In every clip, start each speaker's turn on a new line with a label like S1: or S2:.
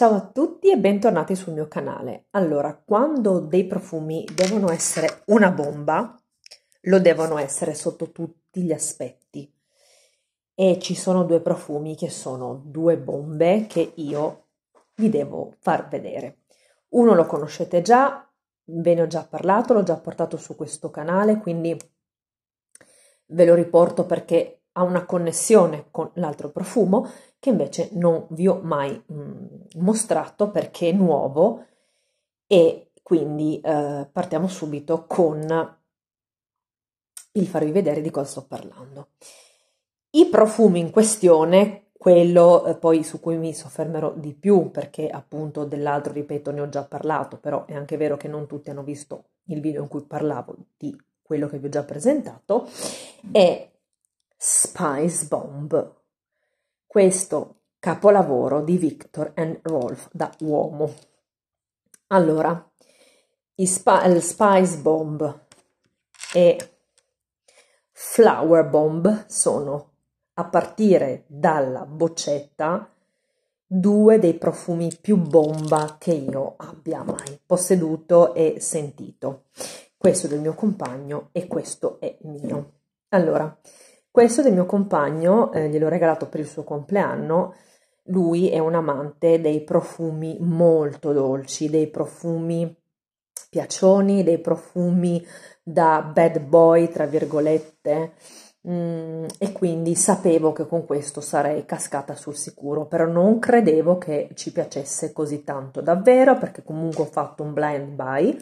S1: Ciao a tutti e bentornati sul mio canale. Allora, quando dei profumi devono essere una bomba, lo devono essere sotto tutti gli aspetti. E ci sono due profumi che sono due bombe che io vi devo far vedere. Uno lo conoscete già, ve ne ho già parlato, l'ho già portato su questo canale, quindi ve lo riporto perché ha una connessione con l'altro profumo che invece non vi ho mai mh, mm, mostrato perché è nuovo e quindi eh, partiamo subito con il farvi vedere di cosa sto parlando. I profumi in questione, quello eh, poi su cui mi soffermerò di più perché appunto dell'altro, ripeto, ne ho già parlato, però è anche vero che non tutti hanno visto il video in cui parlavo di quello che vi ho già presentato, è Spice Bomb. Questo capolavoro di Victor and Rolf da uomo. Allora, il Spice Bomb e Flower Bomb sono, a partire dalla boccetta, due dei profumi più bomba che io abbia mai posseduto e sentito. Questo è del mio compagno e questo è mio. Allora, questo del mio compagno eh, gliel'ho regalato per il suo compleanno. Lui è un amante dei profumi molto dolci, dei profumi piaccioni, dei profumi da bad boy, tra virgolette. Mm, e quindi sapevo che con questo sarei cascata sul sicuro, però non credevo che ci piacesse così tanto davvero perché comunque ho fatto un blind buy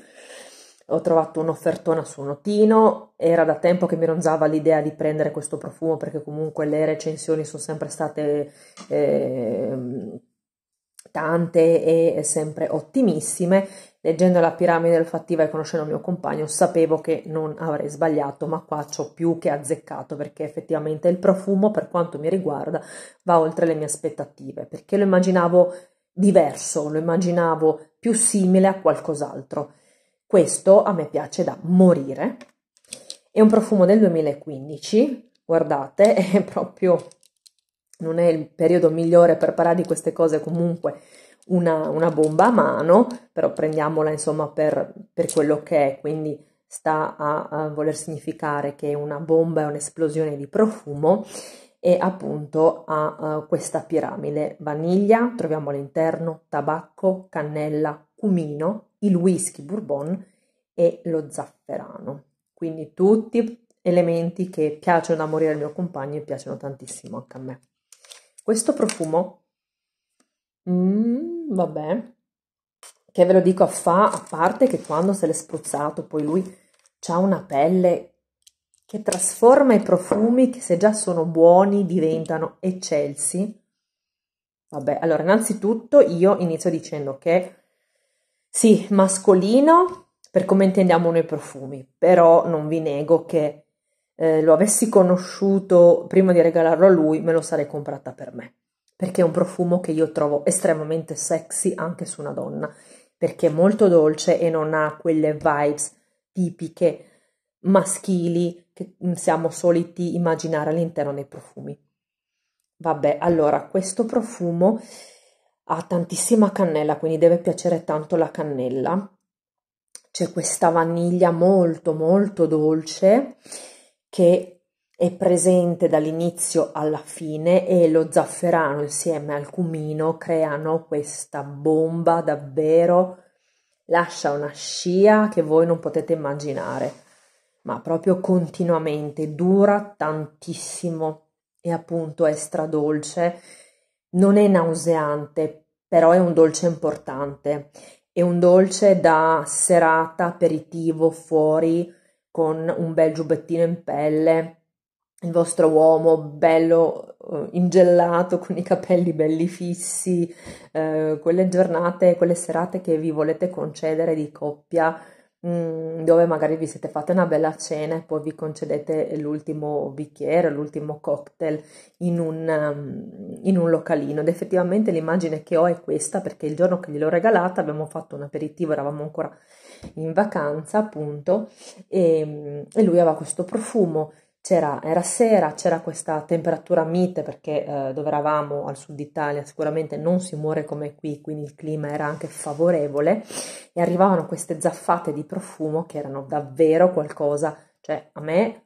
S1: ho trovato un'offertona su Notino, era da tempo che mi ronzava l'idea di prendere questo profumo perché comunque le recensioni sono sempre state eh, tante e sempre ottimissime. Leggendo la piramide del e conoscendo il mio compagno sapevo che non avrei sbagliato, ma qua ci ho più che azzeccato perché effettivamente il profumo, per quanto mi riguarda, va oltre le mie aspettative perché lo immaginavo diverso, lo immaginavo più simile a qualcos'altro. Questo a me piace da morire. È un profumo del 2015, guardate, è proprio non è il periodo migliore per parlare di queste cose, comunque una, una bomba a mano, però prendiamola insomma per, per quello che è, quindi sta a, a, voler significare che una bomba è un'esplosione di profumo e appunto ha uh, questa piramide vaniglia, troviamo all'interno tabacco, cannella, cumino, il whisky bourbon e lo zafferano. Quindi tutti elementi che piacciono da morire al mio compagno e piacciono tantissimo anche a me. Questo profumo, mm, vabbè, che ve lo dico a fa, a parte che quando se l'è spruzzato poi lui ha una pelle che trasforma i profumi che se già sono buoni diventano eccelsi. Vabbè, allora innanzitutto io inizio dicendo che sì, mascolino, per come intendiamo noi profumi, però non vi nego che eh, lo avessi conosciuto prima di regalarlo a lui, me lo sarei comprata per me, perché è un profumo che io trovo estremamente sexy anche su una donna, perché è molto dolce e non ha quelle vibes tipiche maschili che mm, siamo soliti immaginare all'interno dei profumi. Vabbè, allora questo profumo ha tantissima cannella, quindi deve piacere tanto la cannella. C'è questa vaniglia molto molto dolce che è presente dall'inizio alla fine e lo zafferano insieme al cumino creano questa bomba davvero lascia una scia che voi non potete immaginare, ma proprio continuamente dura tantissimo e appunto è stradolce non è nauseante, però è un dolce importante. È un dolce da serata, aperitivo, fuori, con un bel giubbettino in pelle, il vostro uomo bello uh, ingellato, con i capelli belli fissi, uh, quelle giornate, quelle serate che vi volete concedere di coppia Mm, dove magari vi siete fatte una bella cena e poi vi concedete l'ultimo bicchiere, l'ultimo cocktail in un, um, in un, localino. Ed effettivamente l'immagine che ho è questa perché il giorno che gliel'ho regalata abbiamo fatto un aperitivo, eravamo ancora in vacanza appunto e, mm, e lui aveva questo profumo c'era, era sera, c'era questa temperatura mite perché eh, dove eravamo al sud Italia sicuramente non si muore come qui, quindi il clima era anche favorevole e arrivavano queste zaffate di profumo che erano davvero qualcosa, cioè a me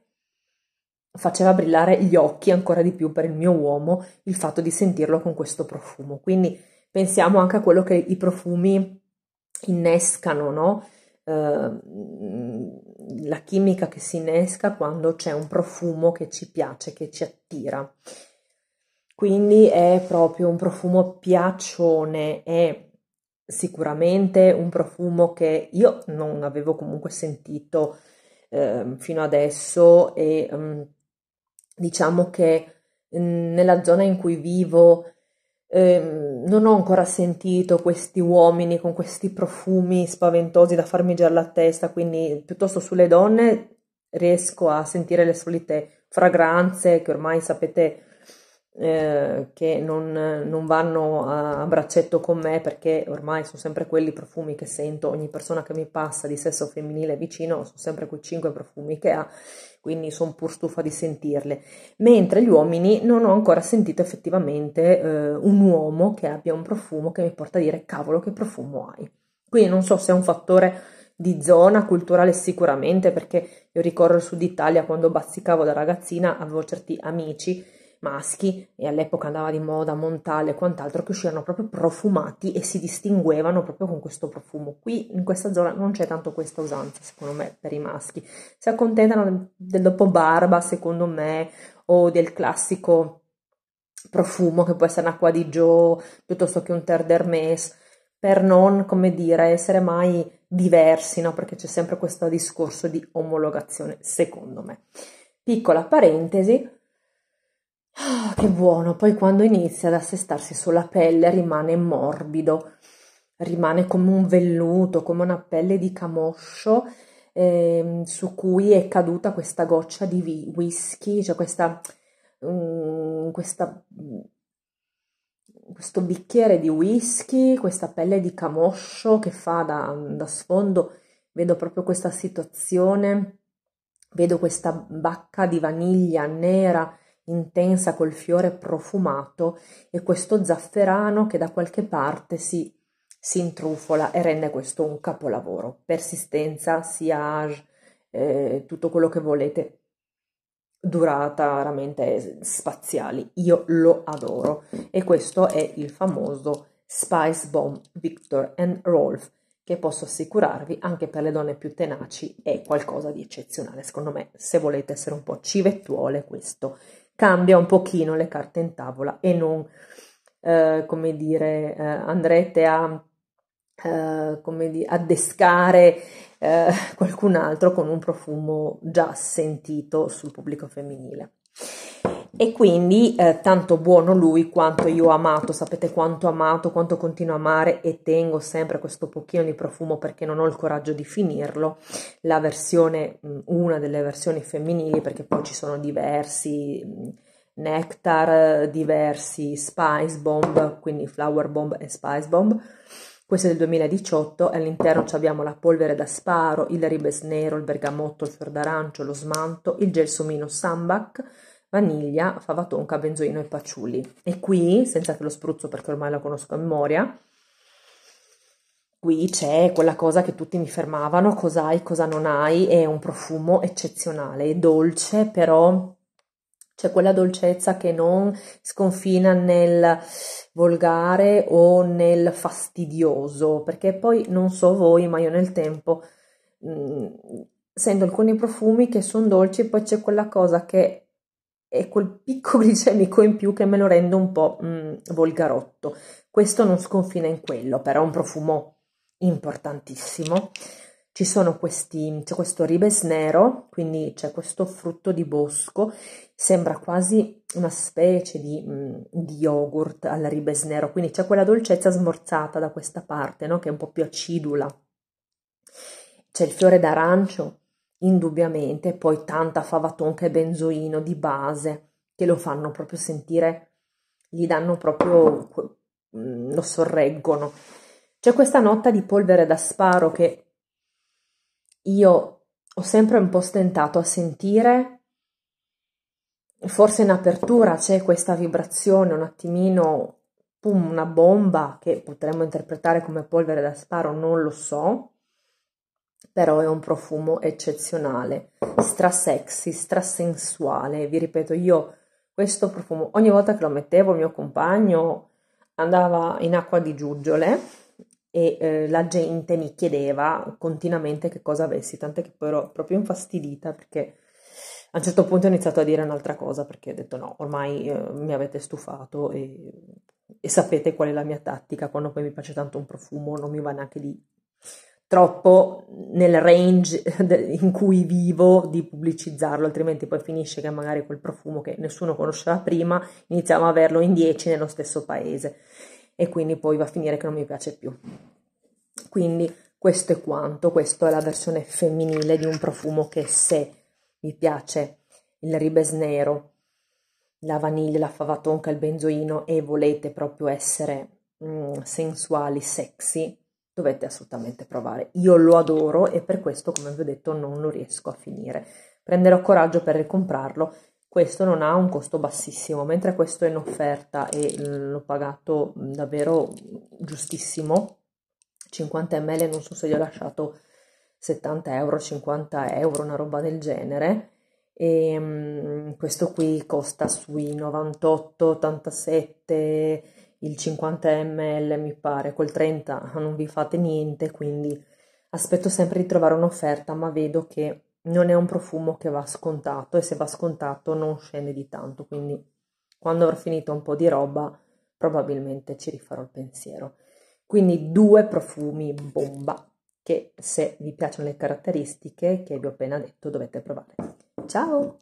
S1: faceva brillare gli occhi ancora di più per il mio uomo il fatto di sentirlo con questo profumo. Quindi pensiamo anche a quello che i profumi innescano, no? Ehm, la chimica che si innesca quando c'è un profumo che ci piace, che ci attira. Quindi è proprio un profumo piaccione, è sicuramente un profumo che io non avevo comunque sentito eh, fino adesso e ehm, diciamo che mm, nella zona in cui vivo eh, non ho ancora sentito questi uomini con questi profumi spaventosi da farmi girare la testa, quindi piuttosto sulle donne riesco a sentire le solite fragranze che ormai sapete eh, che non, non vanno a, a braccetto con me perché ormai sono sempre quelli profumi che sento, ogni persona che mi passa di sesso femminile vicino sono sempre quei cinque profumi che ha, quindi sono pur stufa di sentirle. Mentre gli uomini non ho ancora sentito effettivamente eh, un uomo che abbia un profumo che mi porta a dire cavolo che profumo hai. Quindi non so se è un fattore di zona culturale sicuramente perché io ricordo il sud Italia quando bazzicavo da ragazzina avevo certi amici maschi, e all'epoca andava di moda Montale e quant'altro, che uscivano proprio profumati e si distinguevano proprio con questo profumo. Qui in questa zona non c'è tanto questa usanza, secondo me, per i maschi. Si accontentano del dopo barba, secondo me, o del classico profumo che può essere un acqua di Joe piuttosto che un Terre d'Hermes per non, come dire, essere mai diversi, no? perché c'è sempre questo discorso di omologazione, secondo me. Piccola parentesi, Oh, che buono! Poi quando inizia ad assestarsi sulla pelle rimane morbido, rimane come un velluto, come una pelle di camoscio eh, su cui è caduta questa goccia di whisky, cioè questa, um, questa, mm, questo bicchiere di whisky, questa pelle di camoscio che fa da, da sfondo. Vedo proprio questa situazione, vedo questa bacca di vaniglia nera intensa col fiore profumato e questo zafferano che da qualche parte si, si intrufola e rende questo un capolavoro. Persistenza, siage, eh, tutto quello che volete, durata veramente spaziali. Io lo adoro e questo è il famoso Spice Bomb Victor and Rolf che posso assicurarvi anche per le donne più tenaci è qualcosa di eccezionale. Secondo me, se volete essere un po' civettuole, questo cambia un pochino le carte in tavola e non, eh, come dire, eh, andrete a, eh, come di, addescare eh, qualcun altro con un profumo già sentito sul pubblico femminile e quindi eh, tanto buono lui quanto io ho amato, sapete quanto ho amato, quanto continuo a amare e tengo sempre questo pochino di profumo perché non ho il coraggio di finirlo, la versione, mm, una delle versioni femminili perché poi ci sono diversi mm, nectar, diversi spice bomb, quindi flower bomb e spice bomb, questo è del 2018 e all'interno abbiamo la polvere da sparo, il ribes nero, il bergamotto, il fior d'arancio, lo smanto, il gelsomino sambac, vaniglia, fava tonka, benzoino e patchouli. E qui, senza che lo spruzzo perché ormai la conosco a memoria, qui c'è quella cosa che tutti mi fermavano, cosa hai, cosa non hai, è un profumo eccezionale, è dolce, però c'è quella dolcezza che non sconfina nel volgare o nel fastidioso, perché poi non so voi, ma io nel tempo mh, mm, sento alcuni profumi che sono dolci, poi c'è quella cosa che è quel picco glicemico in più che me lo rende un po' mh, mm, volgarotto. Questo non sconfina in quello, però è un profumo importantissimo. Ci sono questi, c'è questo ribes nero, quindi c'è questo frutto di bosco, sembra quasi una specie di, mh, mm, di yogurt al ribes nero, quindi c'è quella dolcezza smorzata da questa parte, no? che è un po' più acidula. C'è il fiore d'arancio, indubbiamente poi tanta fava tonca e benzoino di base che lo fanno proprio sentire, gli danno proprio, mm, lo sorreggono. C'è questa nota di polvere da sparo che io ho sempre un po' stentato a sentire, forse in apertura c'è questa vibrazione un attimino, pum, una bomba che potremmo interpretare come polvere da sparo, non lo so però è un profumo eccezionale, strasexy, strasensuale, vi ripeto io questo profumo ogni volta che lo mettevo il mio compagno andava in acqua di giuggiole e eh, la gente mi chiedeva continuamente che cosa avessi, tant'è che poi ero proprio infastidita perché a un certo punto ho iniziato a dire un'altra cosa perché ho detto no, ormai eh, mi avete stufato e, e sapete qual è la mia tattica quando poi mi piace tanto un profumo, non mi va neanche di troppo nel range in cui vivo di pubblicizzarlo, altrimenti poi finisce che magari quel profumo che nessuno conosceva prima iniziamo a averlo in 10 nello stesso paese e quindi poi va a finire che non mi piace più. Quindi questo è quanto, questa è la versione femminile di un profumo che se vi piace il ribes nero, la vaniglia, la fava tonka, il benzoino e volete proprio essere mm, sensuali, sexy, dovete assolutamente provare. Io lo adoro e per questo, come vi ho detto, non lo riesco a finire. Prenderò coraggio per ricomprarlo. Questo non ha un costo bassissimo, mentre questo è in offerta e mm, l'ho pagato mm, davvero giustissimo. 50 ml, non so se gli ho lasciato 70 euro, 50 euro, una roba del genere. E, ehm, questo qui costa sui 98, 87 il 50 ml mi pare, col 30 ah, non vi fate niente, quindi aspetto sempre di trovare un'offerta, ma vedo che non è un profumo che va scontato e se va scontato non scende di tanto, quindi quando avrò finito un po' di roba probabilmente ci rifarò il pensiero. Quindi due profumi bomba che se vi piacciono le caratteristiche che vi ho appena detto dovete provare. Ciao!